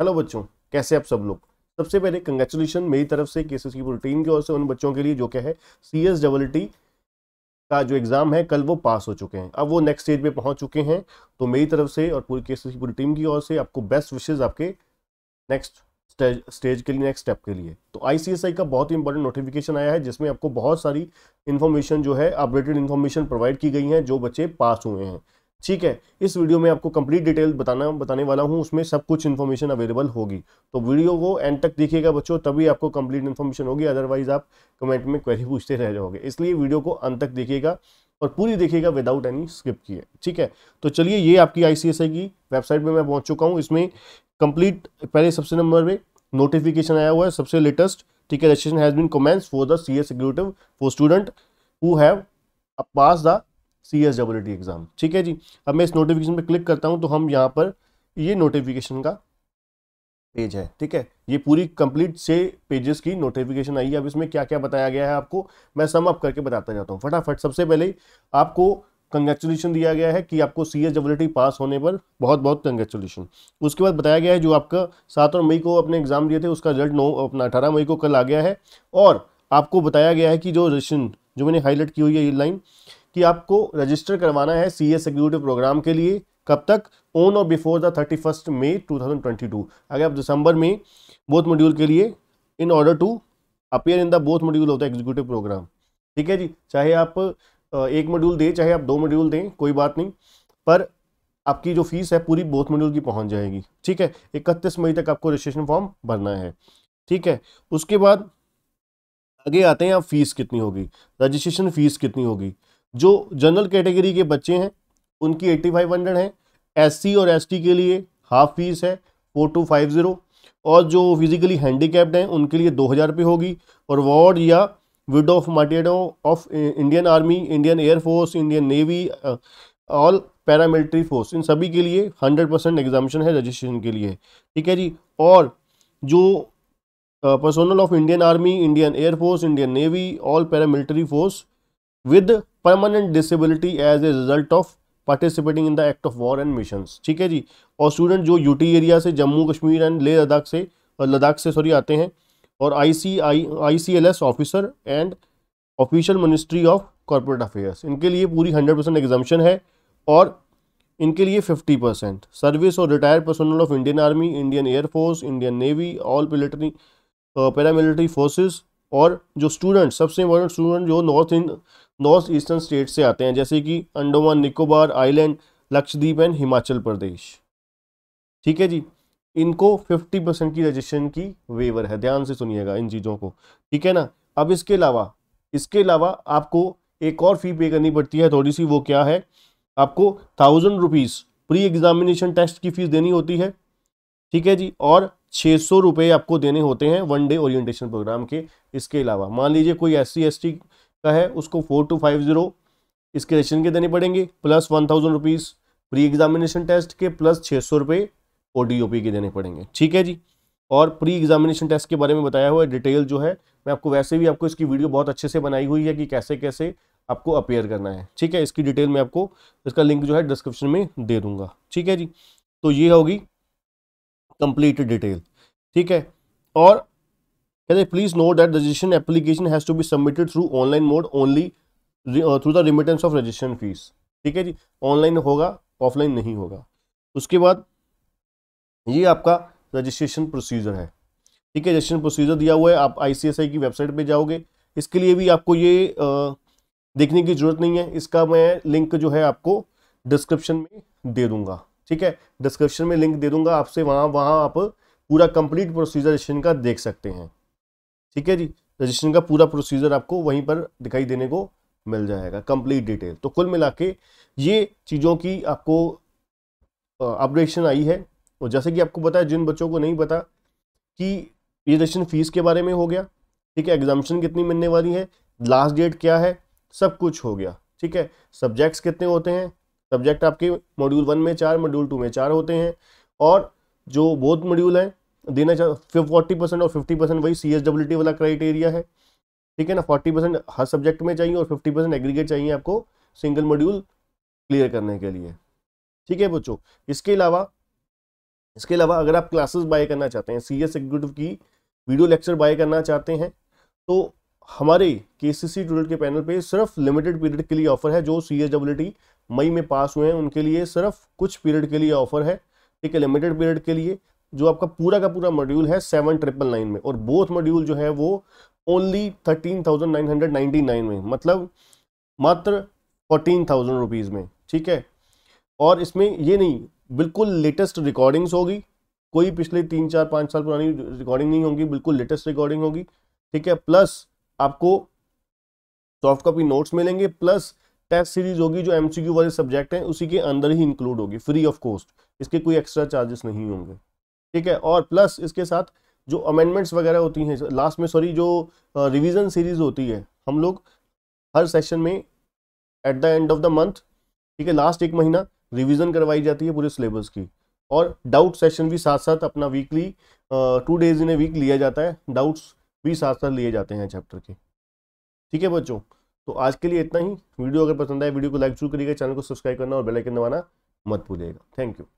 hello बच्चों कैसे आप सब लोग सबसे पहले कंग्रेचुलेशन मेरी तरफ से केसेस की पूरी टीम की ओर से उन बच्चों के लिए जो क्या है सी एस डबल टी का जो एग्ज़ाम है कल वो पास हो चुके हैं अब वो नेक्स्ट स्टेज पे पहुंच चुके हैं तो मेरी तरफ से और पूरी केसेस की पूरी टीम की ओर से आपको बेस्ट विशेज़ आपके नेक्स्ट स्टेज स्टेज के लिए नेक्स्ट स्टेप के लिए तो आईसीएसआई का बहुत ही इंपॉर्टेंट नोटिफिकेशन आया है जिसमें आपको बहुत सारी इन्फॉर्मेशन जो है अपडेटेड इन्फॉर्मेशन प्रोवाइड की गई है जो बच्चे पास हुए हैं ठीक है इस वीडियो में आपको कंप्लीट डिटेल बताना बताने वाला हूँ उसमें सब कुछ इन्फॉर्मेशन अवेलेबल होगी तो वीडियो को एंड तक देखिएगा बच्चों तभी आपको कंप्लीट इन्फॉर्मेशन होगी अदरवाइज आप कमेंट में क्वेरी पूछते रह जाओगे इसलिए वीडियो को अंत तक देखिएगा और पूरी देखिएगा विदाउट एनी स्किप किए ठीक है तो चलिए ये आपकी आई की वेबसाइट में मैं पहुँच चुका हूँ इसमें कंप्लीट पहले सबसे नंबर में नोटिफिकेशन आया हुआ है सबसे लेटेस्ट ठीक है registration has been commence for the C S executive for student who have pass the C S W T exam ठीक है जी अब मैं इस नोटिफिकेशन पे क्लिक करता हूँ तो हम यहाँ पर ये नोटिफिकेशन का पेज है ठीक है ये पूरी कंप्लीट से पेजेस की नोटिफिकेशन आई है अब इसमें क्या क्या बताया गया है आपको मैं सम अप करके बताता जाता हूँ फटाफट सबसे पहले आपको कंग्रेचुलेशन दिया गया है कि आपको सी एस पास होने पर बहुत बहुत कंग्रेचुलेशन उसके बाद बताया गया है जो आपका सात और मई को अपने एग्ज़ाम दिए थे उसका रिजल्ट नौ अपना अठारह मई को कल आ गया है और आपको बताया गया है कि जो रशियन जो मैंने हाईलाइट की हुई है ये लाइन कि आपको रजिस्टर करवाना है सी एस एग्जीक्यूटिव प्रोग्राम के लिए कब तक on or before the thirty first May two thousand twenty two अगर आप दिसंबर में बोथ मॉड्यूल के लिए in order to appear in the both module of the executive program ठीक है जी चाहे आप एक मॉड्यूल दें चाहे आप दो मॉड्यूल दें कोई बात नहीं पर आपकी जो फीस है पूरी बोथ मॉड्यूल की पहुंच जाएगी ठीक है इकतीस मई तक आपको रजिस्ट्रेशन फॉर्म भरना है ठीक है उसके बाद आगे आते हैं आप फीस कितनी होगी रजिस्ट्रेशन फीस कितनी होगी जो जनरल कैटेगरी के बच्चे हैं उनकी एट्टी फाइव हंड्रेड है सी और एसटी के लिए हाफ फीस है फोर टू फाइव ज़ीरो और जो फिजिकली हैंडीकैप्ड हैं उनके लिए दो हज़ार रुपये होगी और वार्ड या विडो ऑफ मटेडो of Indian army Indian air force Indian navy all paramilitary force इन सभी के लिए हंड्रेड परसेंट एग्जामेशन है रजिस्ट्रेशन के लिए ठीक है जी और जो personnel of Indian army Indian air force Indian navy all paramilitary force with permanent disability as a result of participating in the act of war and mission ठीक है जी और स्टूडेंट जो यूटी एरिया से जम्मू कश्मीर एंड लेह लद्दाख से लद्दाख से सॉरी आते हैं और I C I I C L S officer and official ministry of corporate affairs इनके लिए पूरी हंड्रेड परसेंट एग्जामेशन है और इनके लिए फिफ्टी परसेंट सर्विस और retired personal of Indian army Indian air force Indian navy all military paramilitary forces और जो स्टूडेंट सबसे इंपॉर्टेंट स्टूडेंट जो नॉर्थ इंड नॉर्थ ईस्टर्न स्टेट से आते हैं जैसे कि अंडोमान निकोबार आइलैंड लक्षद्वीप एंड हिमाचल प्रदेश ठीक है जी इनको 50 परसेंट की रजिस्ट्रेशन की वेवर है ध्यान से सुनिएगा इन चीज़ों को ठीक है ना अब इसके अलावा इसके अलावा आपको एक और फ़ी पे करनी पड़ती है थोड़ी सी वो क्या है आपको thousand rupees pre examination test की फ़ीस देनी होती है ठीक है जी और छः सौ आपको देने होते हैं वन डे ओरिएंटेशन प्रोग्राम के इसके अलावा मान लीजिए कोई एस सी एस टी का है उसको फोर टू फाइव जीरो इसके रेशन के देने पड़ेंगे plus one thousand rupees pre examination test के प्लस छः सौ रुपये ओ डी ओ पी के देने पड़ेंगे ठीक है जी और प्री एग्जामिनेशन टेस्ट के बारे में बताया हुआ है डिटेल जो है मैं आपको वैसे भी आपको इसकी वीडियो बहुत अच्छे से बनाई हुई है कि कैसे कैसे आपको अपेयर करना है ठीक है इसकी डिटेल मैं आपको इसका लिंक जो है डिस्क्रिप्शन में दे दूंगा ठीक है जी तो ये होगी कंप्लीट डिटेल ठीक है और कहते हैं please note that registration application has to be submitted through online mode only through the remittance of registration fees ठीक है जी ऑनलाइन होगा ऑफलाइन नहीं होगा उसके बाद ये आपका रजिस्ट्रेशन प्रोसीजर है ठीक है रजिस्ट्रेशन प्रोसीजर दिया हुआ है आप आईसीएसआई की वेबसाइट पे जाओगे इसके लिए भी आपको ये देखने की ज़रूरत नहीं है इसका मैं लिंक जो है आपको डिस्क्रिप्शन में दे दूंगा ठीक है डिस्क्रिप्शन में लिंक दे दूंगा आपसे वहाँ वहाँ आप पूरा कंप्लीट प्रोसीजर रजिस्ट्रेशन का देख सकते हैं ठीक है जी रजिस्ट्रेशन का पूरा प्रोसीजर आपको वहीं पर दिखाई देने को मिल जाएगा कंप्लीट डिटेल तो कुल मिला के ये चीज़ों की आपको अपडेशन आई है और जैसे कि आपको पता है जिन बच्चों को नहीं पता कि ये रजिस्ट्रेशन फीस के बारे में हो गया ठीक है एग्जामेशन कितनी मिलने वाली है लास्ट डेट क्या है सब कुछ हो गया ठीक है सब्जेक्ट्स कितने होते हैं सब्जेक्ट आपके मॉड्यूल वन में चार मॉड्यूल टू में चार होते हैं और जो बोध मॉड्यूल हैं देना चाह फोर्टी परसेंट और फिफ्टी परसेंट वही सी एस डब्ल्यू टी वाला क्राइटेरिया है ठीक है ना फोर्टी परसेंट हर सब्जेक्ट में चाहिए और फिफ्टी परसेंट एग्रीगेट चाहिए आपको सिंगल मॉड्यूल क्लियर करने के लिए ठीक है बच्चों इसके अलावा इसके अलावा अगर आप क्लासेस बाय करना चाहते हैं सी एस एग्जीक्यूटिव की वीडियो लेक्चर बाय करना चाहते हैं तो हमारे के सी सी के पैनल पर सिर्फ लिमिटेड पीरियड के लिए ऑफर है जो सी एस डब्ल्यू टी मई में पास हुए हैं उनके लिए सिर्फ कुछ पीरियड के लिए ऑफर है ठीक है लिमिटेड पीरियड के लिए जो आपका पूरा का पूरा मॉड्यूल है सेवन ट्रिपल नाइन में और बोथ मॉड्यूल जो है वो only thirteen thousand nine hundred ninety nine में मतलब मात्र फोर्टीन थाउजेंड रुपीज़ में ठीक है और इसमें ये नहीं बिल्कुल लेटेस्ट रिकॉर्डिंग्स होगी कोई पिछले तीन चार पाँच साल पुरानी रिकॉर्डिंग नहीं होगी बिल्कुल लेटेस्ट रिकॉर्डिंग होगी ठीक है प्लस आपको सॉफ्ट कॉपी नोट्स मिलेंगे प्लस टेस्ट सीरीज होगी जो एमसीक्यू वाले सब्जेक्ट हैं उसी के अंदर ही इंक्लूड होगी फ्री ऑफ कॉस्ट इसके कोई एक्स्ट्रा चार्जेस नहीं होंगे ठीक है और प्लस इसके साथ जो अमेंडमेंट्स वगैरह होती हैं लास्ट में सॉरी जो रिवीजन सीरीज होती है हम लोग हर सेशन में at the end of the month ठीक है लास्ट एक महीना रिवीजन करवाई जाती है पूरे सिलेबस की और डाउट सेशन भी साथ साथ अपना weekly two days in a week लिया जाता है डाउट्स भी साथ साथ लिए जाते हैं चैप्टर के ठीक है बच्चों तो आज के लिए इतना ही वीडियो अगर पसंद आए वीडियो को लाइक जरूर करिएगा चैनल को सब्सक्राइब करना और बेल आइकन दबाना मत भूलिएगा थैंक यू